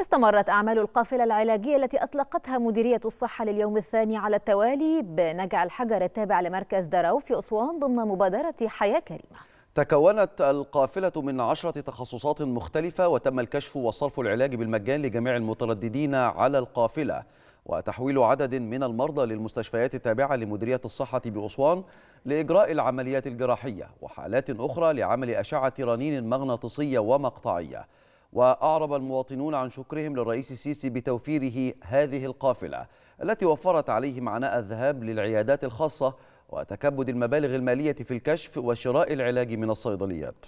استمرت أعمال القافلة العلاجية التي أطلقتها مديرية الصحة لليوم الثاني على التوالي بنجع الحجر التابع لمركز دراو في أسوان ضمن مبادرة حياة كريمة تكونت القافلة من عشرة تخصصات مختلفة وتم الكشف وصرف العلاج بالمجان لجميع المترددين على القافلة وتحويل عدد من المرضى للمستشفيات التابعة لمديرية الصحة بأسوان لإجراء العمليات الجراحية وحالات أخرى لعمل أشعة رنين مغناطيسية ومقطعية وأعرب المواطنون عن شكرهم للرئيس السيسي بتوفيره هذه القافلة التي وفرت عليهم عناء الذهاب للعيادات الخاصة وتكبد المبالغ المالية في الكشف وشراء العلاج من الصيدليات